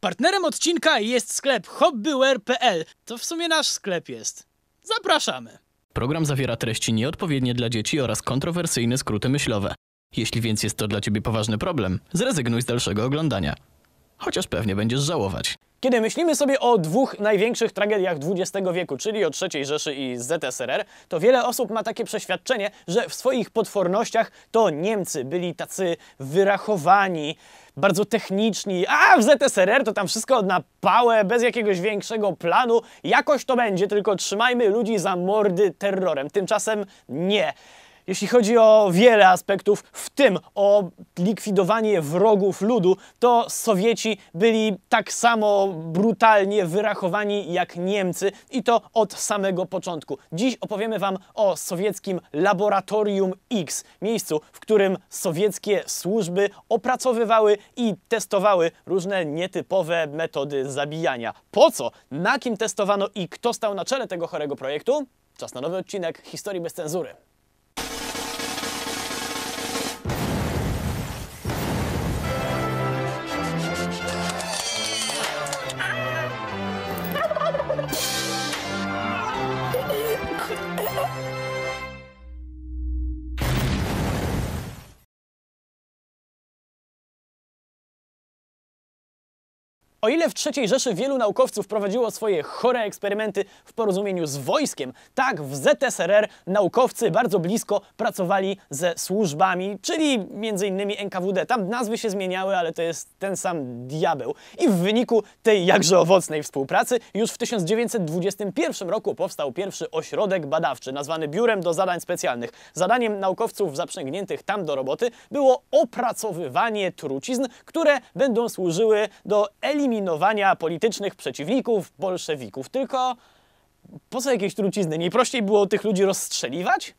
Partnerem odcinka jest sklep hobbyware.pl. To w sumie nasz sklep jest. Zapraszamy. Program zawiera treści nieodpowiednie dla dzieci oraz kontrowersyjne skróty myślowe. Jeśli więc jest to dla ciebie poważny problem, zrezygnuj z dalszego oglądania. Chociaż pewnie będziesz żałować. Kiedy myślimy sobie o dwóch największych tragediach XX wieku, czyli o III Rzeszy i ZSRR, to wiele osób ma takie przeświadczenie, że w swoich potwornościach to Niemcy byli tacy wyrachowani, bardzo techniczni, a w ZSRR to tam wszystko na pałę, bez jakiegoś większego planu. Jakoś to będzie, tylko trzymajmy ludzi za mordy terrorem. Tymczasem nie. Jeśli chodzi o wiele aspektów, w tym o likwidowanie wrogów ludu, to Sowieci byli tak samo brutalnie wyrachowani jak Niemcy i to od samego początku. Dziś opowiemy Wam o sowieckim Laboratorium X, miejscu, w którym sowieckie służby opracowywały i testowały różne nietypowe metody zabijania. Po co? Na kim testowano i kto stał na czele tego chorego projektu? Czas na nowy odcinek Historii bez cenzury. O ile w III Rzeszy wielu naukowców prowadziło swoje chore eksperymenty w porozumieniu z wojskiem, tak w ZSRR naukowcy bardzo blisko pracowali ze służbami, czyli m.in. NKWD. Tam nazwy się zmieniały, ale to jest ten sam diabeł. I w wyniku tej jakże owocnej współpracy już w 1921 roku powstał pierwszy ośrodek badawczy, nazwany Biurem do Zadań Specjalnych. Zadaniem naukowców zaprzęgniętych tam do roboty było opracowywanie trucizn, które będą służyły do eliminacji eliminowania politycznych przeciwników bolszewików. Tylko po co jakieś trucizny? Nie prościej było tych ludzi rozstrzeliwać?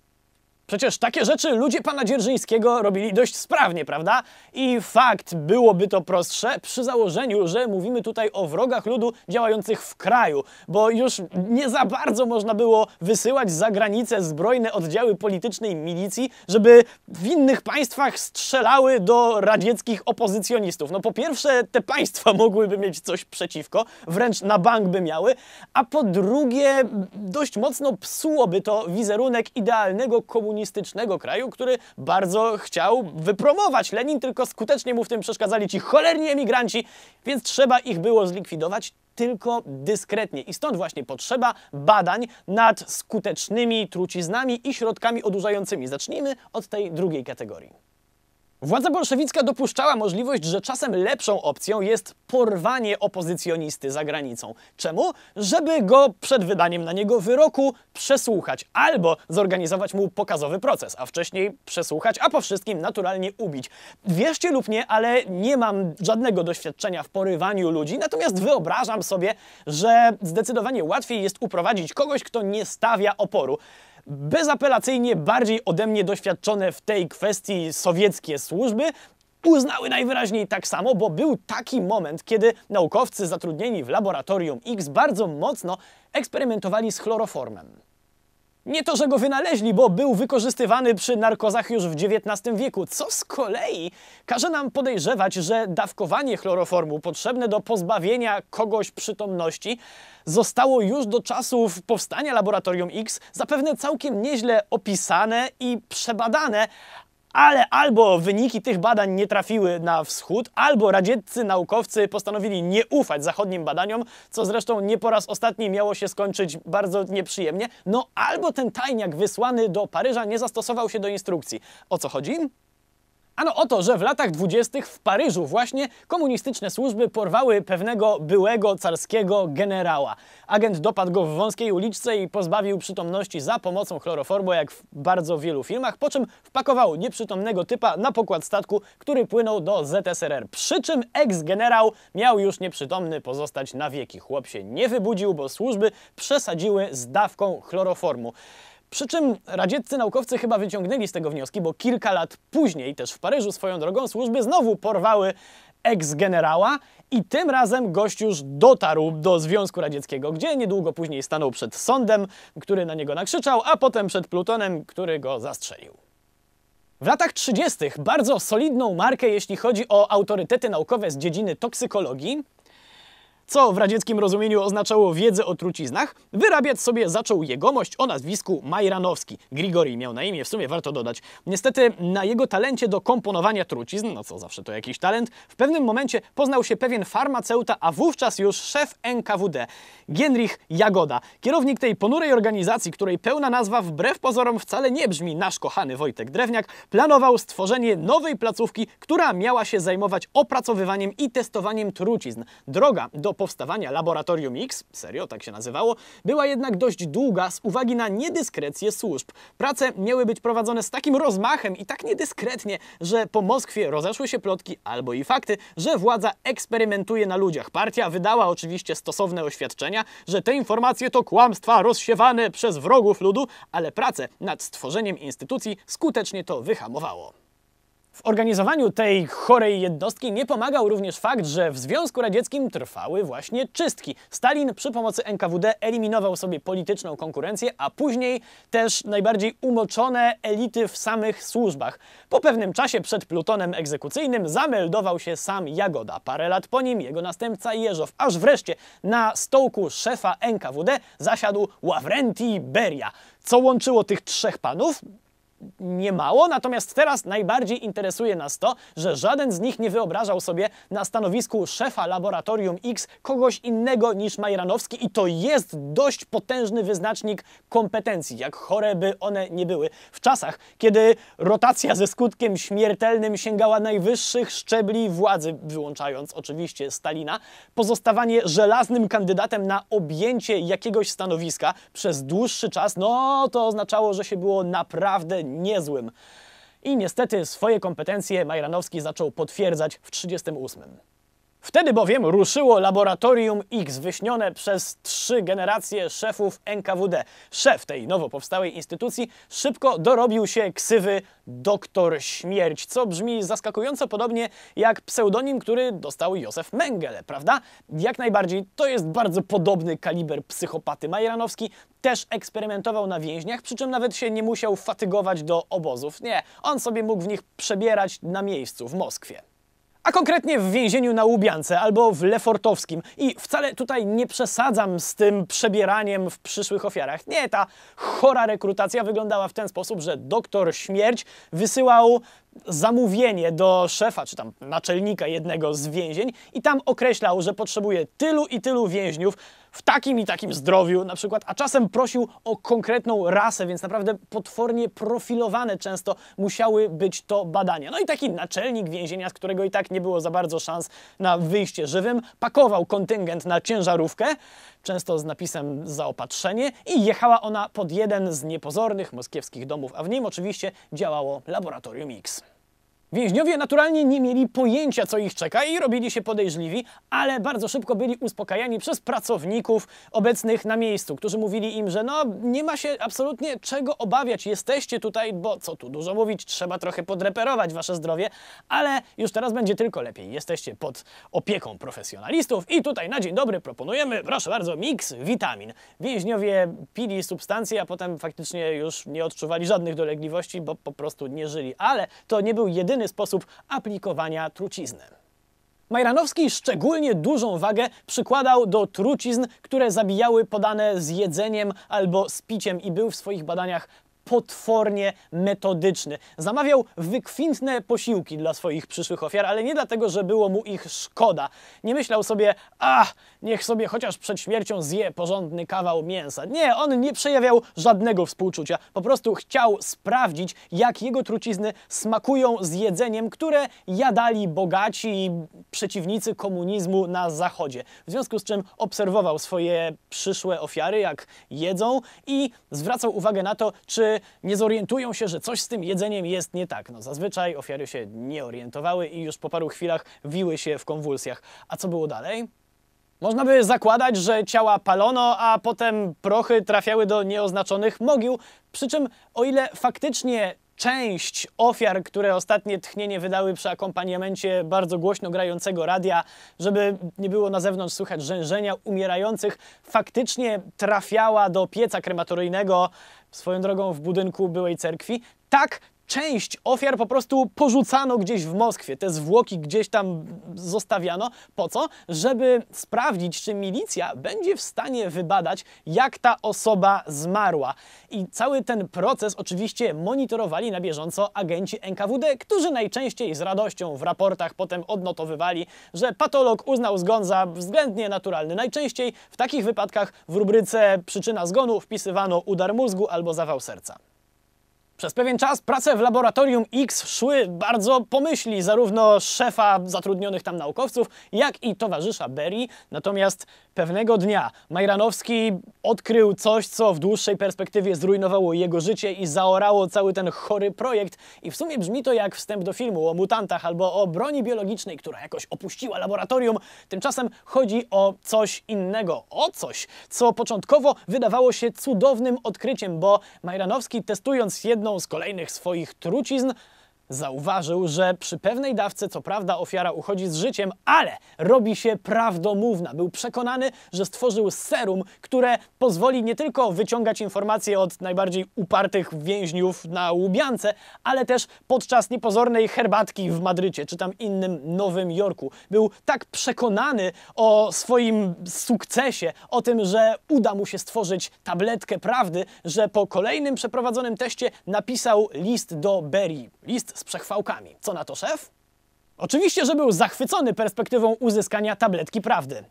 Przecież takie rzeczy ludzie pana Dzierżyńskiego robili dość sprawnie, prawda? I fakt, byłoby to prostsze przy założeniu, że mówimy tutaj o wrogach ludu działających w kraju, bo już nie za bardzo można było wysyłać za granicę zbrojne oddziały politycznej milicji, żeby w innych państwach strzelały do radzieckich opozycjonistów. No po pierwsze, te państwa mogłyby mieć coś przeciwko, wręcz na bank by miały, a po drugie, dość mocno psułoby to wizerunek idealnego komunizmu komunistycznego kraju, który bardzo chciał wypromować Lenin, tylko skutecznie mu w tym przeszkadzali ci cholerni emigranci, więc trzeba ich było zlikwidować tylko dyskretnie. I stąd właśnie potrzeba badań nad skutecznymi truciznami i środkami odurzającymi. Zacznijmy od tej drugiej kategorii. Władza bolszewicka dopuszczała możliwość, że czasem lepszą opcją jest porwanie opozycjonisty za granicą. Czemu? Żeby go przed wydaniem na niego wyroku przesłuchać albo zorganizować mu pokazowy proces, a wcześniej przesłuchać, a po wszystkim naturalnie ubić. Wierzcie lub nie, ale nie mam żadnego doświadczenia w porywaniu ludzi, natomiast wyobrażam sobie, że zdecydowanie łatwiej jest uprowadzić kogoś, kto nie stawia oporu bezapelacyjnie bardziej ode mnie doświadczone w tej kwestii sowieckie służby uznały najwyraźniej tak samo, bo był taki moment, kiedy naukowcy zatrudnieni w laboratorium X bardzo mocno eksperymentowali z chloroformem. Nie to, że go wynaleźli, bo był wykorzystywany przy narkozach już w XIX wieku, co z kolei każe nam podejrzewać, że dawkowanie chloroformu potrzebne do pozbawienia kogoś przytomności zostało już do czasów powstania Laboratorium X zapewne całkiem nieźle opisane i przebadane, ale albo wyniki tych badań nie trafiły na wschód, albo radzieccy naukowcy postanowili nie ufać zachodnim badaniom, co zresztą nie po raz ostatni miało się skończyć bardzo nieprzyjemnie, no albo ten tajniak wysłany do Paryża nie zastosował się do instrukcji. O co chodzi? Ano o to, że w latach dwudziestych w Paryżu właśnie komunistyczne służby porwały pewnego byłego carskiego generała. Agent dopadł go w wąskiej uliczce i pozbawił przytomności za pomocą chloroformu, jak w bardzo wielu filmach, po czym wpakował nieprzytomnego typa na pokład statku, który płynął do ZSRR. Przy czym ex-generał miał już nieprzytomny pozostać na wieki. Chłop się nie wybudził, bo służby przesadziły z dawką chloroformu. Przy czym radzieccy naukowcy chyba wyciągnęli z tego wnioski, bo kilka lat później, też w Paryżu swoją drogą, służby znowu porwały ex-generała i tym razem gość już dotarł do Związku Radzieckiego, gdzie niedługo później stanął przed sądem, który na niego nakrzyczał, a potem przed Plutonem, który go zastrzelił. W latach 30. bardzo solidną markę, jeśli chodzi o autorytety naukowe z dziedziny toksykologii, co w radzieckim rozumieniu oznaczało wiedzę o truciznach, wyrabiać sobie zaczął jegomość o nazwisku Majranowski. Grigori miał na imię, w sumie warto dodać. Niestety na jego talencie do komponowania trucizn, no co zawsze to jakiś talent, w pewnym momencie poznał się pewien farmaceuta, a wówczas już szef NKWD, Genrich Jagoda. Kierownik tej ponurej organizacji, której pełna nazwa wbrew pozorom wcale nie brzmi nasz kochany Wojtek Drewniak, planował stworzenie nowej placówki, która miała się zajmować opracowywaniem i testowaniem trucizn. Droga do powstawania Laboratorium X, serio tak się nazywało, była jednak dość długa z uwagi na niedyskrecję służb. Prace miały być prowadzone z takim rozmachem i tak niedyskretnie, że po Moskwie rozeszły się plotki albo i fakty, że władza eksperymentuje na ludziach. Partia wydała oczywiście stosowne oświadczenia, że te informacje to kłamstwa rozsiewane przez wrogów ludu, ale prace nad stworzeniem instytucji skutecznie to wyhamowało. W organizowaniu tej chorej jednostki nie pomagał również fakt, że w Związku Radzieckim trwały właśnie czystki. Stalin przy pomocy NKWD eliminował sobie polityczną konkurencję, a później też najbardziej umoczone elity w samych służbach. Po pewnym czasie przed plutonem egzekucyjnym zameldował się sam Jagoda. Parę lat po nim jego następca Jeżow. Aż wreszcie na stołku szefa NKWD zasiadł Ławrenti Beria. Co łączyło tych trzech panów? niemało, natomiast teraz najbardziej interesuje nas to, że żaden z nich nie wyobrażał sobie na stanowisku szefa Laboratorium X kogoś innego niż Majranowski i to jest dość potężny wyznacznik kompetencji, jak chore by one nie były. W czasach, kiedy rotacja ze skutkiem śmiertelnym sięgała najwyższych szczebli władzy, wyłączając oczywiście Stalina, pozostawanie żelaznym kandydatem na objęcie jakiegoś stanowiska przez dłuższy czas, no to oznaczało, że się było naprawdę niezłym. I niestety swoje kompetencje Majranowski zaczął potwierdzać w 1938. Wtedy bowiem ruszyło Laboratorium X, wyśnione przez trzy generacje szefów NKWD. Szef tej nowo powstałej instytucji szybko dorobił się ksywy Doktor Śmierć, co brzmi zaskakująco podobnie jak pseudonim, który dostał Józef Mengele, prawda? Jak najbardziej to jest bardzo podobny kaliber psychopaty. Majeranowski też eksperymentował na więźniach, przy czym nawet się nie musiał fatygować do obozów. Nie, on sobie mógł w nich przebierać na miejscu w Moskwie a konkretnie w więzieniu na Łubiance albo w Lefortowskim. I wcale tutaj nie przesadzam z tym przebieraniem w przyszłych ofiarach. Nie, ta chora rekrutacja wyglądała w ten sposób, że doktor śmierć wysyłał zamówienie do szefa, czy tam naczelnika jednego z więzień i tam określał, że potrzebuje tylu i tylu więźniów, w takim i takim zdrowiu na przykład, a czasem prosił o konkretną rasę, więc naprawdę potwornie profilowane często musiały być to badania. No i taki naczelnik więzienia, z którego i tak nie było za bardzo szans na wyjście żywym, pakował kontyngent na ciężarówkę, często z napisem zaopatrzenie i jechała ona pod jeden z niepozornych moskiewskich domów, a w nim oczywiście działało laboratorium X. Więźniowie naturalnie nie mieli pojęcia, co ich czeka i robili się podejrzliwi, ale bardzo szybko byli uspokajani przez pracowników obecnych na miejscu, którzy mówili im, że no nie ma się absolutnie czego obawiać, jesteście tutaj, bo co tu dużo mówić, trzeba trochę podreperować wasze zdrowie, ale już teraz będzie tylko lepiej, jesteście pod opieką profesjonalistów i tutaj na dzień dobry proponujemy, proszę bardzo, miks witamin. Więźniowie pili substancje, a potem faktycznie już nie odczuwali żadnych dolegliwości, bo po prostu nie żyli, ale to nie był jedyny jedyny sposób aplikowania trucizny. Majranowski szczególnie dużą wagę przykładał do trucizn, które zabijały podane z jedzeniem albo z piciem i był w swoich badaniach potwornie metodyczny. Zamawiał wykwintne posiłki dla swoich przyszłych ofiar, ale nie dlatego, że było mu ich szkoda. Nie myślał sobie, "A, niech sobie chociaż przed śmiercią zje porządny kawał mięsa. Nie, on nie przejawiał żadnego współczucia. Po prostu chciał sprawdzić, jak jego trucizny smakują z jedzeniem, które jadali bogaci i przeciwnicy komunizmu na Zachodzie. W związku z czym obserwował swoje przyszłe ofiary, jak jedzą i zwracał uwagę na to, czy nie zorientują się, że coś z tym jedzeniem jest nie tak. No zazwyczaj ofiary się nie orientowały i już po paru chwilach wiły się w konwulsjach. A co było dalej? Można by zakładać, że ciała palono, a potem prochy trafiały do nieoznaczonych mogił, przy czym o ile faktycznie część ofiar, które ostatnie tchnienie wydały przy akompaniamencie bardzo głośno grającego radia, żeby nie było na zewnątrz słychać rzężenia umierających, faktycznie trafiała do pieca krematoryjnego, Swoją drogą w budynku byłej cerkwi. Tak, część ofiar po prostu porzucano gdzieś w Moskwie, te zwłoki gdzieś tam zostawiano. Po co? Żeby sprawdzić, czy milicja będzie w stanie wybadać, jak ta osoba zmarła. I cały ten proces oczywiście monitorowali na bieżąco agenci NKWD, którzy najczęściej z radością w raportach potem odnotowywali, że patolog uznał zgon za względnie naturalny. Najczęściej w takich wypadkach w rubryce przyczyna zgonu wpisywano udar mózgu albo zawał serca. Przez pewien czas prace w laboratorium X szły bardzo pomyśli zarówno szefa zatrudnionych tam naukowców, jak i towarzysza Berry. Natomiast pewnego dnia Majranowski odkrył coś, co w dłuższej perspektywie zrujnowało jego życie i zaorało cały ten chory projekt. I w sumie brzmi to jak wstęp do filmu o mutantach albo o broni biologicznej, która jakoś opuściła laboratorium. Tymczasem chodzi o coś innego, o coś, co początkowo wydawało się cudownym odkryciem, bo Majranowski testując jedno jedną z kolejnych swoich trucizn Zauważył, że przy pewnej dawce, co prawda, ofiara uchodzi z życiem, ale robi się prawdomówna. Był przekonany, że stworzył serum, które pozwoli nie tylko wyciągać informacje od najbardziej upartych więźniów na łubiance, ale też podczas niepozornej herbatki w Madrycie czy tam innym Nowym Jorku. Był tak przekonany o swoim sukcesie, o tym, że uda mu się stworzyć tabletkę prawdy, że po kolejnym przeprowadzonym teście napisał list do Berry. List z przechwałkami. Co na to szef? Oczywiście, że był zachwycony perspektywą uzyskania tabletki prawdy.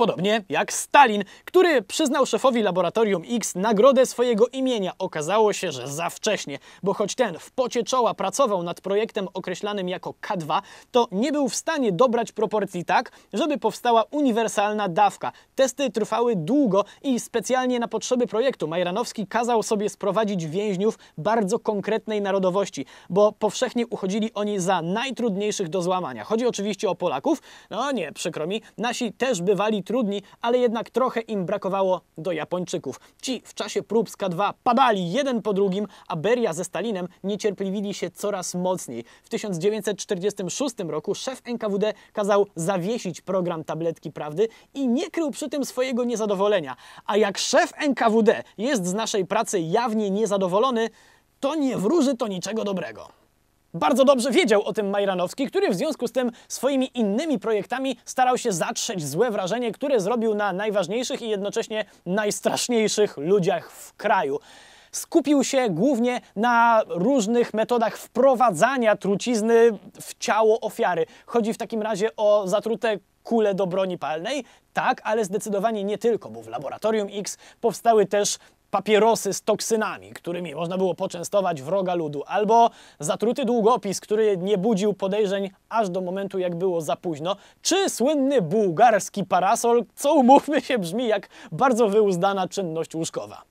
Podobnie jak Stalin, który przyznał szefowi Laboratorium X nagrodę swojego imienia. Okazało się, że za wcześnie, bo choć ten w pocie czoła pracował nad projektem określanym jako K2, to nie był w stanie dobrać proporcji tak, żeby powstała uniwersalna dawka. Testy trwały długo i specjalnie na potrzeby projektu Majranowski kazał sobie sprowadzić więźniów bardzo konkretnej narodowości, bo powszechnie uchodzili oni za najtrudniejszych do złamania. Chodzi oczywiście o Polaków. No nie, przykro mi, nasi też bywali trudni, ale jednak trochę im brakowało do Japończyków. Ci w czasie prób z K2 padali jeden po drugim, a Beria ze Stalinem niecierpliwili się coraz mocniej. W 1946 roku szef NKWD kazał zawiesić program Tabletki Prawdy i nie krył przy tym swojego niezadowolenia. A jak szef NKWD jest z naszej pracy jawnie niezadowolony, to nie wróży to niczego dobrego. Bardzo dobrze wiedział o tym Majranowski, który w związku z tym swoimi innymi projektami starał się zatrzeć złe wrażenie, które zrobił na najważniejszych i jednocześnie najstraszniejszych ludziach w kraju skupił się głównie na różnych metodach wprowadzania trucizny w ciało ofiary. Chodzi w takim razie o zatrute kule do broni palnej? Tak, ale zdecydowanie nie tylko, bo w Laboratorium X powstały też papierosy z toksynami, którymi można było poczęstować wroga ludu, albo zatruty długopis, który nie budził podejrzeń aż do momentu, jak było za późno, czy słynny bułgarski parasol, co umówmy się brzmi jak bardzo wyuzdana czynność łóżkowa.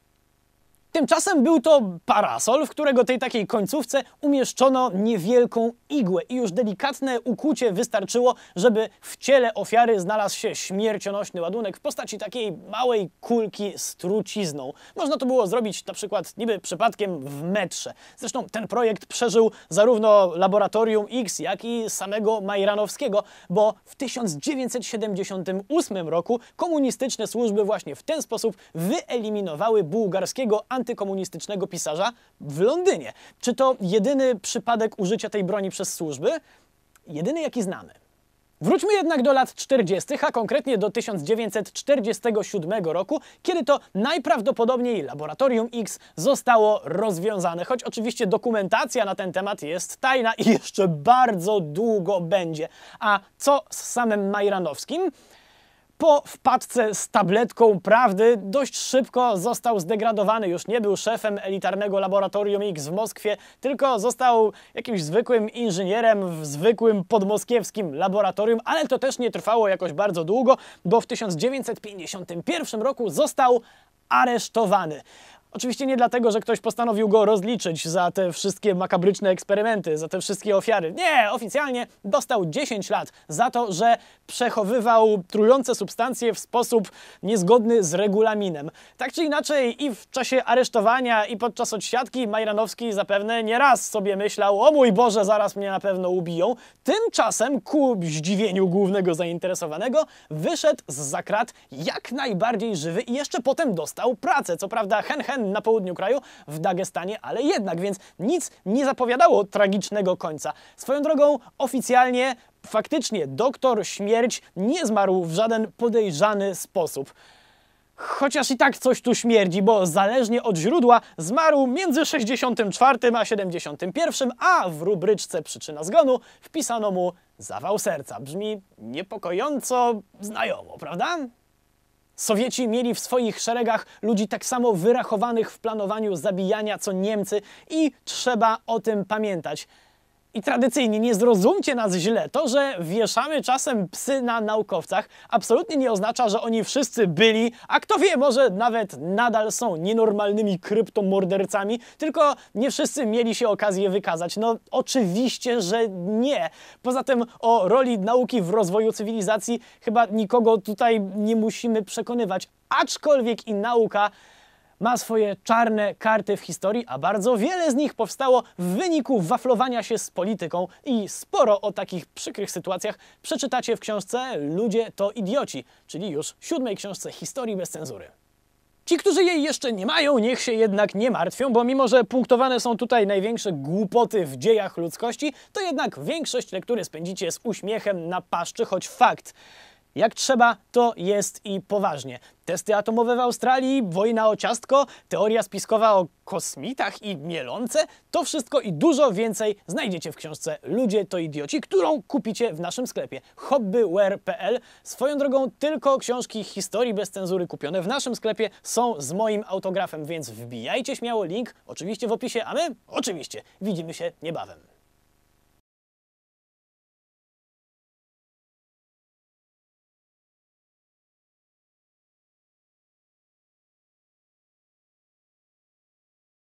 Tymczasem był to parasol, w którego tej takiej końcówce umieszczono niewielką igłę i już delikatne ukucie wystarczyło, żeby w ciele ofiary znalazł się śmiercionośny ładunek w postaci takiej małej kulki z trucizną. Można to było zrobić na przykład niby przypadkiem w metrze. Zresztą ten projekt przeżył zarówno Laboratorium X, jak i samego Majranowskiego, bo w 1978 roku komunistyczne służby właśnie w ten sposób wyeliminowały bułgarskiego anty antykomunistycznego pisarza w Londynie. Czy to jedyny przypadek użycia tej broni przez służby? Jedyny, jaki znamy. Wróćmy jednak do lat 40., a konkretnie do 1947 roku, kiedy to najprawdopodobniej Laboratorium X zostało rozwiązane, choć oczywiście dokumentacja na ten temat jest tajna i jeszcze bardzo długo będzie. A co z samym Majranowskim? po wpadce z tabletką prawdy dość szybko został zdegradowany. Już nie był szefem elitarnego laboratorium X w Moskwie, tylko został jakimś zwykłym inżynierem w zwykłym podmoskiewskim laboratorium, ale to też nie trwało jakoś bardzo długo, bo w 1951 roku został aresztowany. Oczywiście nie dlatego, że ktoś postanowił go rozliczyć za te wszystkie makabryczne eksperymenty, za te wszystkie ofiary. Nie, oficjalnie dostał 10 lat za to, że przechowywał trujące substancje w sposób niezgodny z regulaminem. Tak czy inaczej i w czasie aresztowania i podczas odsiadki Majranowski zapewne nieraz sobie myślał o mój Boże, zaraz mnie na pewno ubiją. Tymczasem ku zdziwieniu głównego zainteresowanego wyszedł z zakrat jak najbardziej żywy i jeszcze potem dostał pracę. Co prawda hen, hen na południu kraju w Dagestanie, ale jednak, więc nic nie zapowiadało tragicznego końca. Swoją drogą oficjalnie faktycznie doktor śmierć nie zmarł w żaden podejrzany sposób. Chociaż i tak coś tu śmierdzi, bo zależnie od źródła zmarł między 64 a 71, a w rubryczce przyczyna zgonu wpisano mu zawał serca. Brzmi niepokojąco znajomo, prawda? Sowieci mieli w swoich szeregach ludzi tak samo wyrachowanych w planowaniu zabijania co Niemcy i trzeba o tym pamiętać. I tradycyjnie nie zrozumcie nas źle. To, że wieszamy czasem psy na naukowcach, absolutnie nie oznacza, że oni wszyscy byli, a kto wie, może nawet nadal są nienormalnymi kryptomordercami, tylko nie wszyscy mieli się okazję wykazać. No oczywiście, że nie. Poza tym o roli nauki w rozwoju cywilizacji chyba nikogo tutaj nie musimy przekonywać. Aczkolwiek i nauka ma swoje czarne karty w historii, a bardzo wiele z nich powstało w wyniku waflowania się z polityką i sporo o takich przykrych sytuacjach przeczytacie w książce Ludzie to idioci, czyli już siódmej książce historii bez cenzury. Ci, którzy jej jeszcze nie mają, niech się jednak nie martwią, bo mimo, że punktowane są tutaj największe głupoty w dziejach ludzkości, to jednak większość lektury spędzicie z uśmiechem na paszczy, choć fakt, jak trzeba, to jest i poważnie. Testy atomowe w Australii, wojna o ciastko, teoria spiskowa o kosmitach i mielonce, to wszystko i dużo więcej znajdziecie w książce Ludzie to idioci, którą kupicie w naszym sklepie hobbyware.pl. Swoją drogą tylko książki historii bez cenzury kupione w naszym sklepie są z moim autografem, więc wbijajcie śmiało link, oczywiście w opisie, a my, oczywiście, widzimy się niebawem.